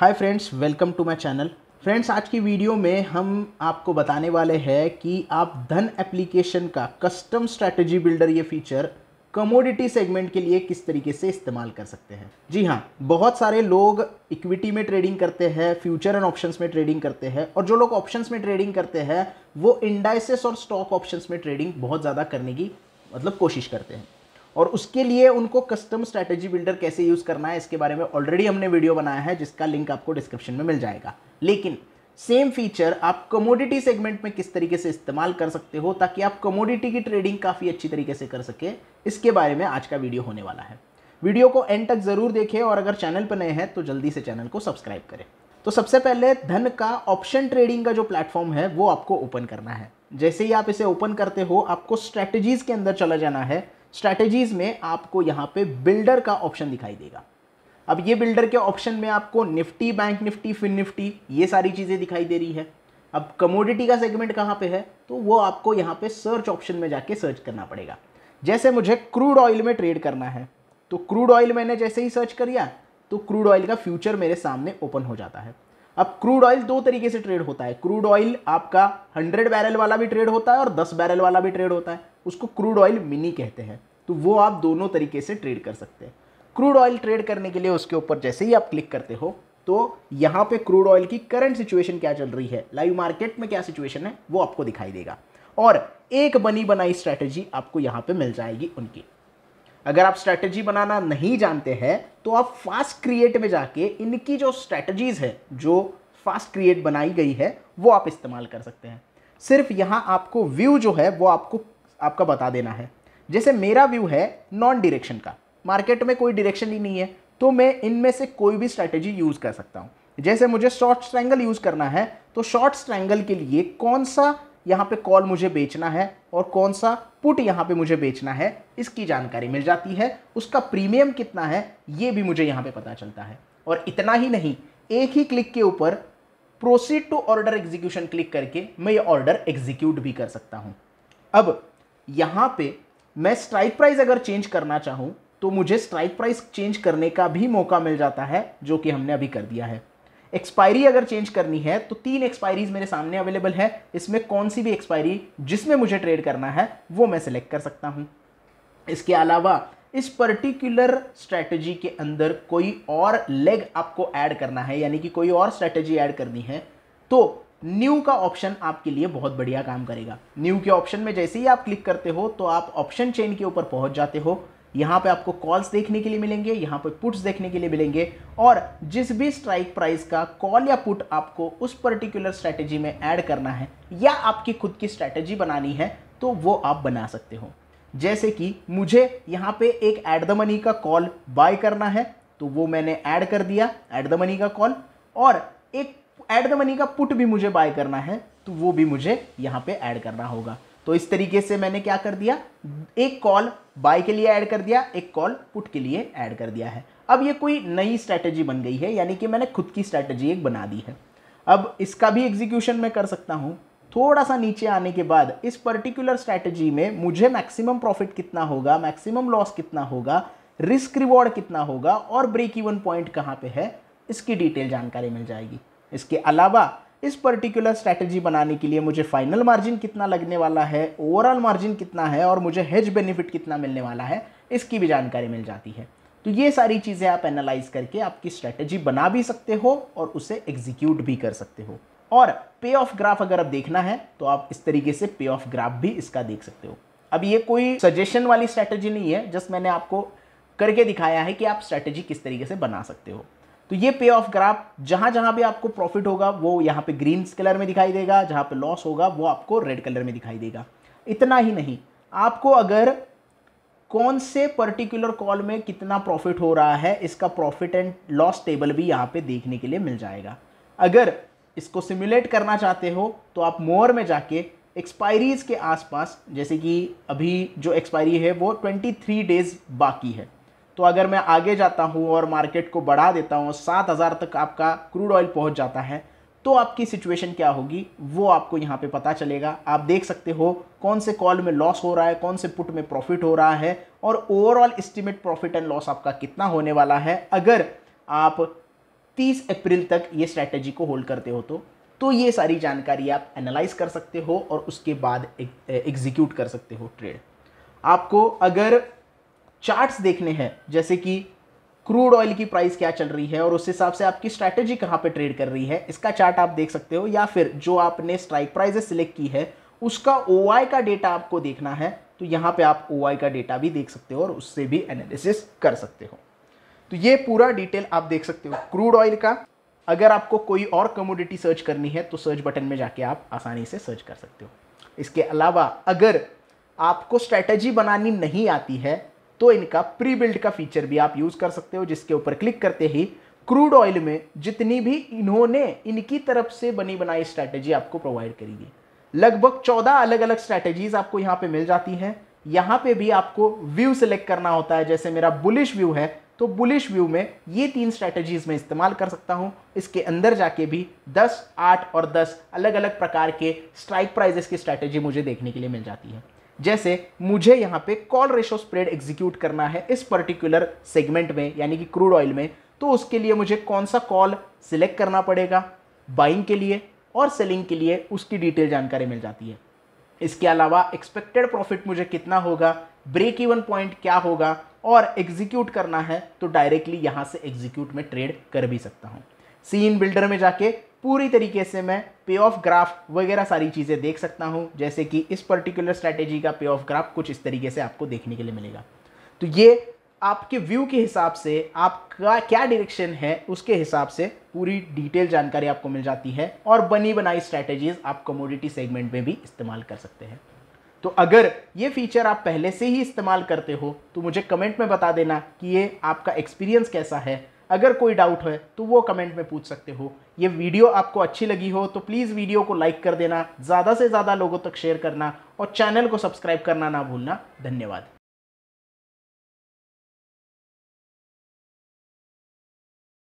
hi friends welcome to my channel friends आज की video में हम आपको बताने वाले हैं कि आप धन एप्लीकेशन का कस्टम स्ट्रैटेजी बिल्डर ये फीचर कमोडिटी सेगमेंट के लिए किस तरीके से इस्तेमाल कर सकते हैं जी हाँ बहुत सारे लोग इक्विटी में ट्रेडिंग करते हैं फ्यूचर एंड ऑप्शंस में ट्रेडिंग करते हैं और जो लोग ऑप्शंस में ट्रेडिंग करते हैं वो इंडाइसिस और स्टॉक ऑप्शंस में ट्रेडिंग बहुत ज़्यादा करने की मतलब कोशिश करते हैं और उसके लिए उनको कस्टम स्ट्रैटेजी बिल्डर कैसे यूज़ करना है इसके बारे में ऑलरेडी हमने वीडियो बनाया है जिसका लिंक आपको डिस्क्रिप्शन में मिल जाएगा लेकिन सेम फीचर आप कमोडिटी सेगमेंट में किस तरीके से इस्तेमाल कर सकते हो ताकि आप कमोडिटी की ट्रेडिंग काफ़ी अच्छी तरीके से कर सके इसके बारे में आज का वीडियो होने वाला है वीडियो को एंड तक ज़रूर देखें और अगर चैनल पर नए हैं तो जल्दी से चैनल को सब्सक्राइब करें तो सबसे पहले धन का ऑप्शन ट्रेडिंग का जो प्लेटफॉर्म है वो आपको ओपन करना है जैसे ही आप इसे ओपन करते हो आपको स्ट्रैटेजीज के अंदर चला जाना है स्ट्रैटेजीज में आपको यहाँ पे बिल्डर का ऑप्शन दिखाई देगा अब ये बिल्डर के ऑप्शन में आपको Nifty bank Nifty fin Nifty ये सारी चीज़ें दिखाई दे रही है अब कमोडिटी का सेगमेंट कहाँ पे है तो वो आपको यहाँ पे सर्च ऑप्शन में जाके सर्च करना पड़ेगा जैसे मुझे क्रूड ऑयल में ट्रेड करना है तो क्रूड ऑयल मैंने जैसे ही सर्च कर तो क्रूड ऑयल का फ्यूचर मेरे सामने ओपन हो जाता है अब क्रूड ऑयल दो तरीके से ट्रेड होता है क्रूड ऑयल आपका 100 बैरल वाला भी ट्रेड होता है और 10 बैरल वाला भी ट्रेड होता है उसको क्रूड ऑयल मिनी कहते हैं तो वो आप दोनों तरीके से ट्रेड कर सकते हैं क्रूड ऑयल ट्रेड करने के लिए उसके ऊपर जैसे ही आप क्लिक करते हो तो यहाँ पे क्रूड ऑयल की करंट सिचुएशन क्या चल रही है लाइव मार्केट में क्या सिचुएशन है वो आपको दिखाई देगा और एक बनी बनाई स्ट्रैटेजी आपको यहाँ पे मिल जाएगी उनकी अगर आप स्ट्रैटेजी बनाना नहीं जानते हैं तो आप फास्ट क्रिएट में जाके इनकी जो स्ट्रैटेजीज़ है जो फास्ट क्रिएट बनाई गई है वो आप इस्तेमाल कर सकते हैं सिर्फ यहाँ आपको व्यू जो है वो आपको आपका बता देना है जैसे मेरा व्यू है नॉन डिरेक्शन का मार्केट में कोई डिरेक्शन ही नहीं है तो मैं इनमें से कोई भी स्ट्रैटेजी यूज़ कर सकता हूँ जैसे मुझे शॉर्ट स्ट्रैंगल यूज़ करना है तो शॉर्ट स्ट्रैंगल के लिए कौन सा यहाँ पे कॉल मुझे बेचना है और कौन सा पुट यहाँ पे मुझे बेचना है इसकी जानकारी मिल जाती है उसका प्रीमियम कितना है ये भी मुझे यहाँ पे पता चलता है और इतना ही नहीं एक ही क्लिक के ऊपर proceed to order execution click करके मैं ये ऑर्डर एग्जीक्यूट भी कर सकता हूँ अब यहाँ पे मैं स्ट्राइक प्राइस अगर चेंज करना चाहूँ तो मुझे स्ट्राइक प्राइस चेंज करने का भी मौका मिल जाता है जो कि हमने अभी कर दिया है एक्सपायरी अगर चेंज करनी है तो तीन एक्सपायरीज मेरे सामने अवेलेबल है इसमें कौन सी भी एक्सपायरी जिसमें मुझे ट्रेड करना है वो मैं सिलेक्ट कर सकता हूँ इसके अलावा इस पर्टिकुलर स्ट्रेटजी के अंदर कोई और लेग आपको ऐड करना है यानी कि कोई और स्ट्रेटजी ऐड करनी है तो न्यू का ऑप्शन आपके लिए बहुत बढ़िया काम करेगा न्यू के ऑप्शन में जैसे ही आप क्लिक करते हो तो आप ऑप्शन चेन के ऊपर पहुंच जाते हो यहाँ पे आपको कॉल्स देखने के लिए मिलेंगे यहाँ पे पुट्स देखने के लिए मिलेंगे और जिस भी स्ट्राइक प्राइस का कॉल या पुट आपको उस पर्टिकुलर स्ट्रैटेजी में ऐड करना है या आपकी खुद की स्ट्रैटेजी बनानी है तो वो आप बना सकते हो जैसे कि मुझे यहाँ पे एक ऐड द मनी का कॉल बाय करना है तो वो मैंने ऐड कर दिया एट द मनी का कॉल और एक ऐड द मनी का पुट भी मुझे बाय करना है तो वो भी मुझे यहाँ पे ऐड करना होगा तो इस तरीके से मैंने क्या कर दिया एक कॉल बाय के लिए ऐड कर दिया एक कॉल पुट के लिए ऐड कर दिया है अब ये कोई नई स्ट्रैटेजी बन गई है यानी कि मैंने खुद की स्ट्रैटेजी एक बना दी है अब इसका भी एग्जीक्यूशन मैं कर सकता हूँ थोड़ा सा नीचे आने के बाद इस पर्टिकुलर स्ट्रैटेजी में मुझे मैक्सिमम प्रॉफिट कितना होगा मैक्सिमम लॉस कितना होगा रिस्क रिवॉर्ड कितना होगा और ब्रेक इवन पॉइंट कहाँ पे है इसकी डिटेल जानकारी मिल जाएगी इसके अलावा इस पर्टिकुलर स्ट्रैटेजी बनाने के लिए मुझे फाइनल मार्जिन कितना लगने वाला है ओवरऑल मार्जिन कितना है और मुझे हेज बेनिफिट कितना मिलने वाला है इसकी भी जानकारी मिल जाती है तो ये सारी चीज़ें आप एनालाइज करके आपकी स्ट्रैटेजी बना भी सकते हो और उसे एग्जीक्यूट भी कर सकते हो और पे ऑफ ग्राफ अगर आप देखना है तो आप इस तरीके से पे ऑफ ग्राफ भी इसका देख सकते हो अब ये कोई सजेशन वाली स्ट्रैटेजी नहीं है जस्ट मैंने आपको करके दिखाया है कि आप स्ट्रैटेजी किस तरीके से बना सकते हो तो ये पे ऑफ ग्राफ जहां जहां भी आपको प्रॉफिट होगा वो यहाँ पे ग्रीन कलर में दिखाई देगा जहां पे लॉस होगा वो आपको रेड कलर में दिखाई देगा इतना ही नहीं आपको अगर कौन से पर्टिकुलर कॉल में कितना प्रॉफिट हो रहा है इसका प्रॉफिट एंड लॉस टेबल भी यहाँ पे देखने के लिए मिल जाएगा अगर इसको सिम्युलेट करना चाहते हो तो आप मोर में जाके एक्सपायरीज़ के आसपास जैसे कि अभी जो एक्सपायरी है वो 23 डेज़ बाकी है तो अगर मैं आगे जाता हूँ और मार्केट को बढ़ा देता हूँ सात हज़ार तक आपका क्रूड ऑयल पहुँच जाता है तो आपकी सिचुएशन क्या होगी वो आपको यहाँ पे पता चलेगा आप देख सकते हो कौन से कॉल में लॉस हो रहा है कौन से पुट में प्रॉफिट हो रहा है और overall estimate profit and loss आपका कितना होने वाला है अगर आप 30 अप्रैल तक ये स्ट्रैटेजी को होल्ड करते हो तो तो ये सारी जानकारी आप एनालाइज कर सकते हो और उसके बाद एग्जीक्यूट कर सकते हो ट्रेड आपको अगर चार्ट्स देखने हैं जैसे कि क्रूड ऑयल की प्राइस क्या चल रही है और उस हिसाब से आपकी स्ट्रैटेजी कहाँ पे ट्रेड कर रही है इसका चार्ट आप देख सकते हो या फिर जो आपने स्ट्राइक प्राइजेस सिलेक्ट की है उसका ओ का डेटा आपको देखना है तो यहाँ पे आप ओ का डेटा भी देख सकते हो और उससे भी एनालिसिस कर सकते हो तो ये पूरा डिटेल आप देख सकते हो क्रूड ऑयल का अगर आपको कोई और कमोडिटी सर्च करनी है तो सर्च बटन में जाके आप आसानी से सर्च कर सकते हो इसके अलावा अगर आपको स्ट्रैटेजी बनानी नहीं आती है तो इनका प्री बिल्ड का फीचर भी आप यूज़ कर सकते हो जिसके ऊपर क्लिक करते ही क्रूड ऑयल में जितनी भी इन्होंने इनकी तरफ से बनी बनाई स्ट्रैटेजी आपको प्रोवाइड करेगी लगभग चौदह अलग अलग स्ट्रैटेजीज आपको यहाँ पे मिल जाती हैं यहाँ पे भी आपको व्यू सेलेक्ट करना होता है जैसे मेरा बुलिश व्यू है तो बुलिश व्यू में ये तीन स्ट्रैटेजीज में इस्तेमाल कर सकता हूँ इसके अंदर जाके भी दस आठ और दस अलग अलग प्रकार के स्ट्राइक प्राइजेस की स्ट्रैटेजी मुझे देखने के लिए मिल जाती है जैसे मुझे यहाँ पे कॉल रेशो स्प्रेड एग्जीक्यूट करना है इस पर्टिकुलर सेगमेंट में यानी कि क्रूड ऑयल में तो उसके लिए मुझे कौन सा कॉल सिलेक्ट करना पड़ेगा बाइंग के लिए और सेलिंग के लिए उसकी डिटेल जानकारी मिल जाती है इसके अलावा एक्सपेक्टेड प्रॉफिट मुझे कितना होगा ब्रेक इवन पॉइंट क्या होगा और एग्जीक्यूट करना है तो डायरेक्टली यहाँ से एग्जीक्यूट में ट्रेड कर भी सकता हूँ सीन बिल्डर में जाके पूरी तरीके से मैं पे ऑफ ग्राफ वगैरह सारी चीज़ें देख सकता हूँ जैसे कि इस पर्टिकुलर स्ट्रैटेजी का पे ऑफ ग्राफ कुछ इस तरीके से आपको देखने के लिए मिलेगा तो ये आपके व्यू के हिसाब से आपका क्या डायरेक्शन है उसके हिसाब से पूरी डिटेल जानकारी आपको मिल जाती है और बनी बनाई स्ट्रैटेजीज आप कमोडिटी सेगमेंट में भी इस्तेमाल कर सकते हैं तो अगर ये फीचर आप पहले से ही इस्तेमाल करते हो तो मुझे कमेंट में बता देना कि ये आपका एक्सपीरियंस कैसा है अगर कोई डाउट है तो वो कमेंट में पूछ सकते हो ये वीडियो आपको अच्छी लगी हो तो प्लीज़ वीडियो को लाइक कर देना ज़्यादा से ज़्यादा लोगों तक शेयर करना और चैनल को सब्सक्राइब करना ना भूलना धन्यवाद